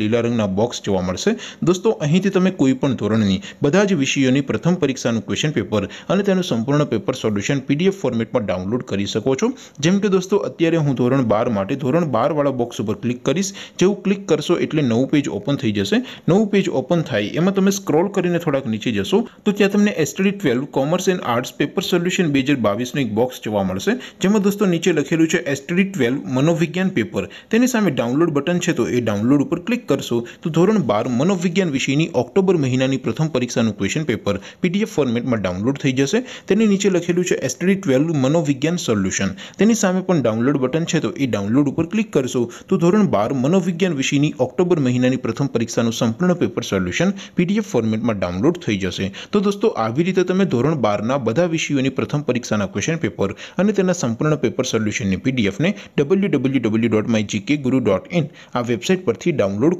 લીલા રંગના બોક્સ જોવા મળશે દોસ્તો અહીંથી તમે કોઈપણ ધોરણની બધા જ વિષયોની પ્રથમ પરીક્ષાનું ક્વેશ્ચન પેપર અને તેનું સંપૂર્ણ પેપર સોલ્યુશન પીડીએફ ફોર્મેટમાં ડાઉનલોડ કરી શકો છો જેમ કે દોસ્તો અત્યારે હું ધોરણ બાર માટે ધોરણ બારવાળા બોક્સ ઉપર ક્લિક કરીશ જેવું ક્લિક કરશો એટલે નવું પેજ ઓપન થઈ જશે નવું પેજ ઓપન થાય એમાં તમે સ્ક્રોલ કરીને થોડાક નીચે જશો તો ત્યાં તમને STD twelve commerce and arts paper solution બે હજાર બાવીસનું એક બોક્સ જોવા મળશે જેમાં દોસ્તો નીચે લખેલું છે એસટીડી ટ્વેલ્વ મનોવિજ્ઞાન પેપર તેની સામે ડાઉનલોડ બટન છે તો એ ડાઉનલોડ ઉપર ક્લિક કરશો તો ધોરણ બાર મનોવિજ્ઞાન વિષયની ઓક્ટોબર મહિનાની પ્રથમ પરીક્ષાનું ક્વેશ્ચન પેપર પીડીએફ ફોર્મેટમાં ડાઉનલોડ થઈ જશે તેની નીચે લખેલું છે એસટીડી ટ્વેલ્વ મનોવિજ્ઞાન સોલ્યુશન તેની સામે પણ ડાઉનલોડ બટન છે તો એ ડાઉનલોડ ઉપર ક્લિક કરશો તો ધોરણ બાર મનોવિજ્ઞાન વિષયની ઓક્ટોબર મહિનાની પ્રથમ પરીક્ષાનું સંપૂર્ણ પેપર સોલ્યુશન પીડીએફ ફોર્મેટમાં ડાઉનલોડ થઈ જશે તો દોસ્તો આવી રીતે તમે ધોરણ બારના બધા વિષયોની પ્રથમ પરીક્ષાના ક્વેશ્ચન પેપર અને તેના સંપૂર્ણ પેપર સોલ્યુશનની પીડીએફને W W W dot my GK guru dot in આ વેબસાઇટ પરથી ડાઉનલોડ